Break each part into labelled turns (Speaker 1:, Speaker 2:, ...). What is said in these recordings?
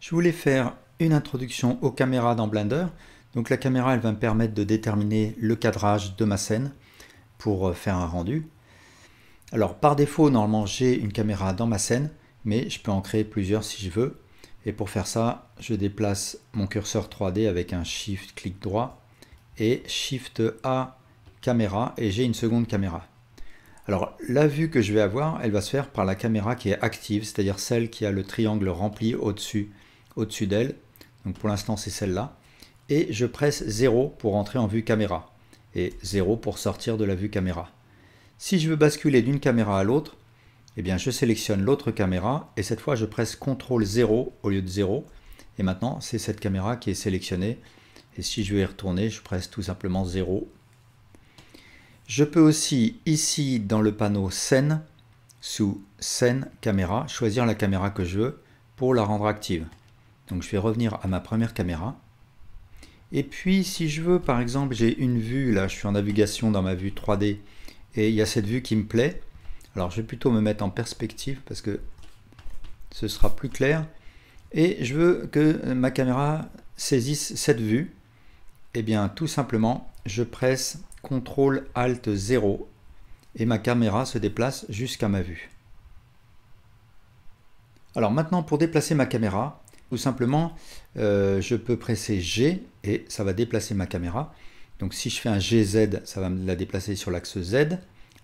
Speaker 1: Je voulais faire une introduction aux caméras dans Blender. Donc la caméra, elle va me permettre de déterminer le cadrage de ma scène pour euh, faire un rendu. Alors par défaut, normalement, j'ai une caméra dans ma scène, mais je peux en créer plusieurs si je veux. Et pour faire ça, je déplace mon curseur 3D avec un Shift-clic droit et Shift A caméra et j'ai une seconde caméra. Alors la vue que je vais avoir, elle va se faire par la caméra qui est active, c'est-à-dire celle qui a le triangle rempli au-dessus au dessus d'elle. Donc pour l'instant c'est celle-là. Et je presse 0 pour entrer en vue caméra et 0 pour sortir de la vue caméra. Si je veux basculer d'une caméra à l'autre, eh bien je sélectionne l'autre caméra et cette fois je presse CTRL 0 au lieu de 0. Et maintenant c'est cette caméra qui est sélectionnée et si je vais y retourner, je presse tout simplement 0. Je peux aussi, ici dans le panneau scène, sous scène caméra, choisir la caméra que je veux pour la rendre active. Donc je vais revenir à ma première caméra. Et puis si je veux, par exemple, j'ai une vue, là je suis en navigation dans ma vue 3D, et il y a cette vue qui me plaît. Alors je vais plutôt me mettre en perspective parce que ce sera plus clair. Et je veux que ma caméra saisisse cette vue. Eh bien, tout simplement, je presse CTRL ALT 0 et ma caméra se déplace jusqu'à ma vue. Alors maintenant, pour déplacer ma caméra, tout simplement, euh, je peux presser G et ça va déplacer ma caméra. Donc si je fais un GZ, ça va me la déplacer sur l'axe Z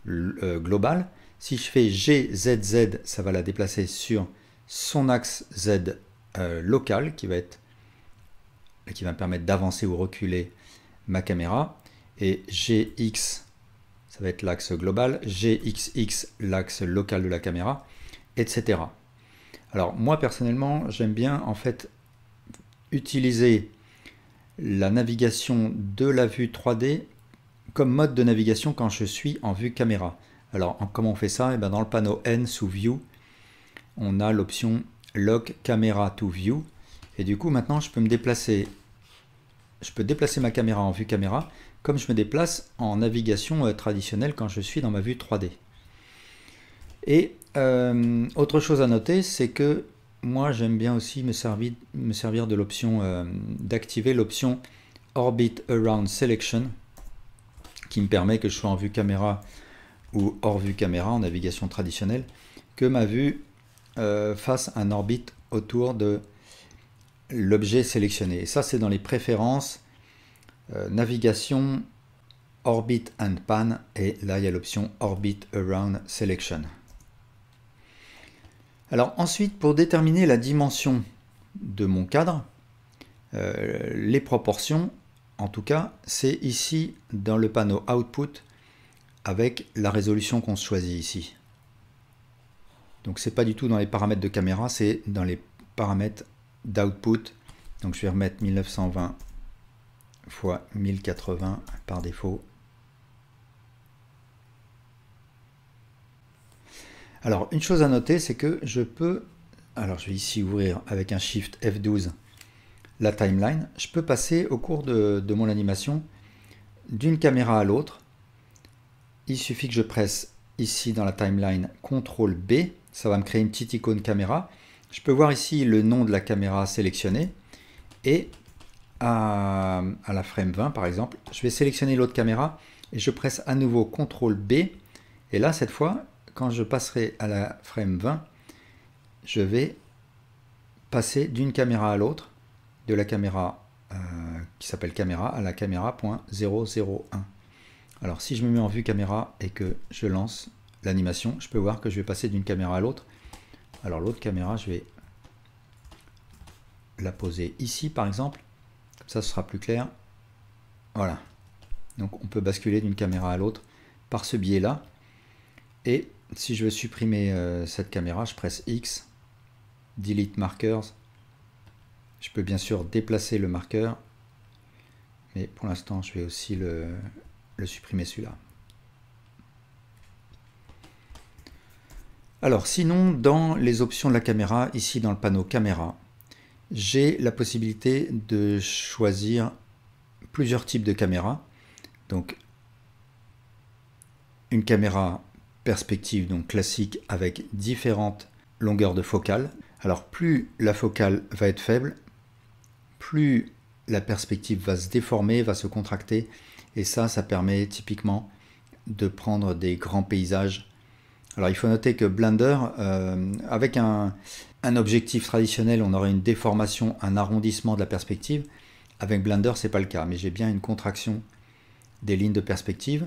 Speaker 1: euh, global. Si je fais GZZ, ça va la déplacer sur son axe Z euh, local qui va être qui va me permettre d'avancer ou reculer ma caméra. Et GX, ça va être l'axe global, GXX, l'axe local de la caméra, etc. Alors moi personnellement, j'aime bien en fait utiliser la navigation de la vue 3D comme mode de navigation quand je suis en vue caméra. Alors comment on fait ça Et eh bien, Dans le panneau N sous View, on a l'option Lock Camera to View. Et du coup, maintenant, je peux me déplacer. Je peux déplacer ma caméra en vue caméra, comme je me déplace en navigation euh, traditionnelle quand je suis dans ma vue 3D. Et euh, autre chose à noter, c'est que moi, j'aime bien aussi me servir, de l'option, euh, d'activer l'option Orbit Around Selection, qui me permet que je sois en vue caméra ou hors vue caméra en navigation traditionnelle, que ma vue fasse un orbite autour de l'objet sélectionné. Et ça, c'est dans les préférences, euh, navigation, orbit and pan, et là, il y a l'option orbit around selection. Alors ensuite, pour déterminer la dimension de mon cadre, euh, les proportions, en tout cas, c'est ici dans le panneau Output avec la résolution qu'on choisit ici. Donc c'est pas du tout dans les paramètres de caméra, c'est dans les paramètres d'output. Donc je vais remettre 1920 x 1080 par défaut. Alors une chose à noter, c'est que je peux, alors je vais ici ouvrir avec un Shift F12 la timeline, je peux passer au cours de, de mon animation d'une caméra à l'autre. Il suffit que je presse ici dans la timeline CTRL B, ça va me créer une petite icône caméra je peux voir ici le nom de la caméra sélectionnée et à, la frame 20 par exemple, je vais sélectionner l'autre caméra et je presse à nouveau CTRL B et là cette fois, quand je passerai à la frame 20, je vais passer d'une caméra à l'autre, de la caméra euh, qui s'appelle caméra à la caméra caméra.001. Alors si je me mets en vue caméra et que je lance l'animation, je peux voir que je vais passer d'une caméra à l'autre alors l'autre caméra, je vais la poser ici par exemple. Comme ça, ce sera plus clair. Voilà. Donc on peut basculer d'une caméra à l'autre par ce biais-là. Et si je veux supprimer euh, cette caméra, je presse X, Delete Markers. Je peux bien sûr déplacer le marqueur, mais pour l'instant, je vais aussi le supprimer celui-là. Alors sinon, dans les options de la caméra, ici dans le panneau caméra, j'ai la possibilité de choisir plusieurs types de caméras. Donc une caméra perspective donc classique avec différentes longueurs de focale. Alors plus la focale va être faible, plus la perspective va se déformer, va se contracter et ça ça permet typiquement de prendre des grands paysages alors il faut noter que Blender, euh, avec un, objectif traditionnel, on aurait une déformation, un arrondissement de la perspective. Avec Blender, c'est pas le cas, mais j'ai bien une contraction des lignes de perspective.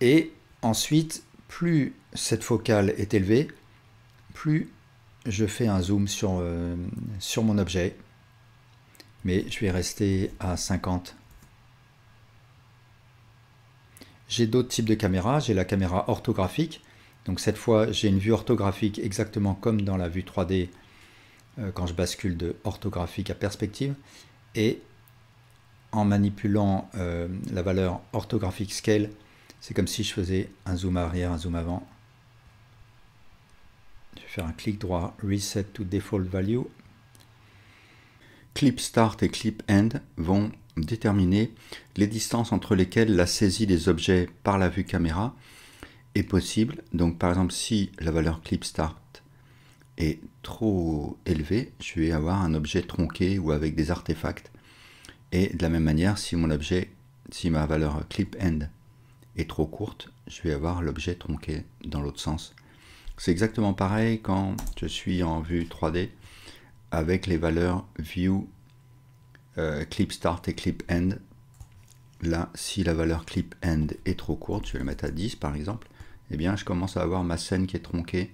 Speaker 1: Et ensuite, plus cette focale est élevée, plus je fais un zoom sur, euh, sur mon objet. Mais je vais rester à 50 j'ai d'autres types de caméras. J'ai la caméra orthographique. Donc cette fois, j'ai une vue orthographique exactement comme dans la vue 3D euh, quand je bascule de orthographique à perspective. Et en manipulant euh, la valeur orthographique scale, c'est comme si je faisais un zoom arrière, un zoom avant. Je vais faire un clic droit, Reset to Default Value. Clip Start et Clip End vont déterminer les distances entre lesquelles la saisie des objets par la vue caméra est possible. Donc par exemple si la valeur clip start est trop élevée, je vais avoir un objet tronqué ou avec des artefacts. Et de la même manière, si mon objet, si ma valeur clip end est trop courte, je vais avoir l'objet tronqué dans l'autre sens. C'est exactement pareil quand je suis en vue 3D avec les valeurs view euh, clip start et clip end. Là, si la valeur clip end est trop courte, je vais la mettre à 10 par exemple, et eh bien je commence à avoir ma scène qui est tronquée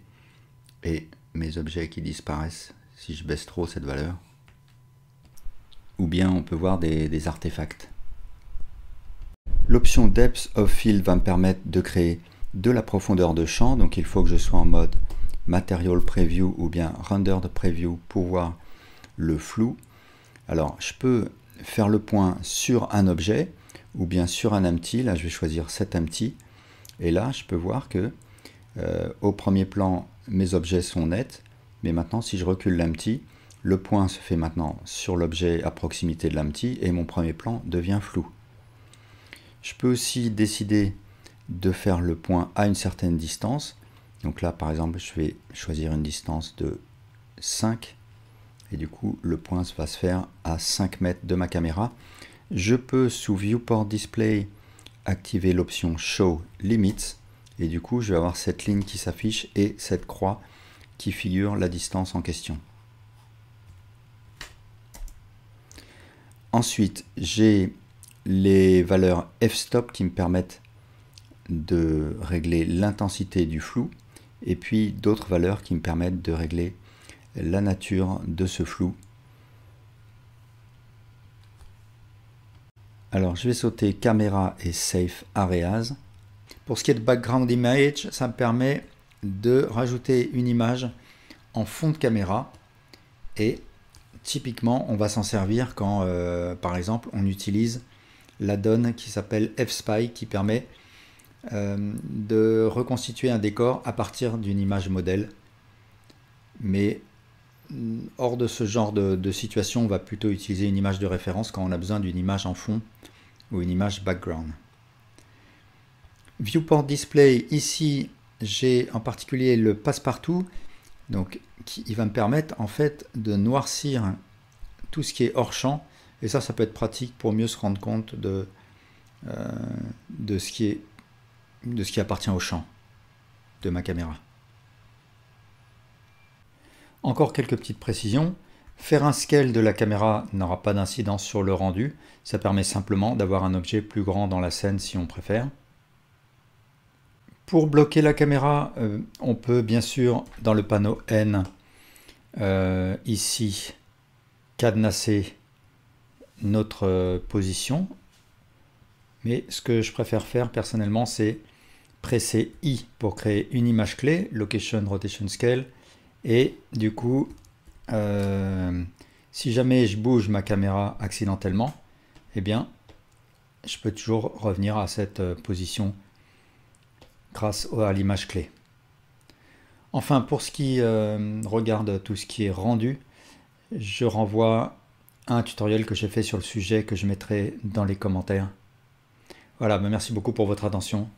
Speaker 1: et mes objets qui disparaissent si je baisse trop cette valeur. Ou bien on peut voir des, des artefacts. L'option Depth of Field va me permettre de créer de la profondeur de champ, donc il faut que je sois en mode Material Preview ou bien Rendered Preview pour voir le flou. Alors, je peux faire le point sur un objet ou bien sur un empty. Là, je vais choisir cet empty. Et là, je peux voir que euh, au premier plan, mes objets sont nets. Mais maintenant, si je recule l'empty, le point se fait maintenant sur l'objet à proximité de l'empty et mon premier plan devient flou. Je peux aussi décider de faire le point à une certaine distance. Donc là, par exemple, je vais choisir une distance de 5 et du coup le point va se faire à 5 mètres de ma caméra. Je peux sous Viewport Display activer l'option Show Limits et du coup je vais avoir cette ligne qui s'affiche et cette croix qui figure la distance en question. Ensuite j'ai les valeurs f-stop qui me permettent de régler l'intensité du flou et puis d'autres valeurs qui me permettent de régler la nature de ce flou. Alors je vais sauter caméra et safe areas. Pour ce qui est de background image, ça me permet de rajouter une image en fond de caméra et typiquement on va s'en servir quand euh, par exemple on utilise la donne qui s'appelle FSpy qui permet euh, de reconstituer un décor à partir d'une image modèle mais Mm, hors de ce genre de, situation, on va plutôt utiliser une image de référence quand on a besoin d'une image en fond ou une image background. Viewport Display, ici j'ai en particulier le passe-partout, donc qui il va me permettre en fait de noircir tout ce qui est hors champ, et ça, ça peut être pratique pour mieux se rendre compte de, euh, de, ce, qui est, de ce qui appartient au champ de ma caméra. Encore quelques petites précisions. Faire un scale de la caméra n'aura pas d'incidence sur le rendu, ça permet simplement d'avoir un objet plus grand dans la scène si on préfère. Pour bloquer la caméra, euh, on peut bien sûr dans le panneau N, euh, ici, cadenasser notre euh, position. Mais ce que je préfère faire personnellement, c'est presser I pour créer une image clé, Location Rotation Scale, et du coup, euh, si jamais je bouge ma caméra accidentellement, eh bien, je peux toujours revenir à cette euh, position grâce à l'image clé. Enfin, pour ce qui euh, regarde tout ce qui est rendu, je renvoie un tutoriel que j'ai fait sur le sujet que je mettrai dans les commentaires. Voilà, ben, merci beaucoup pour votre attention.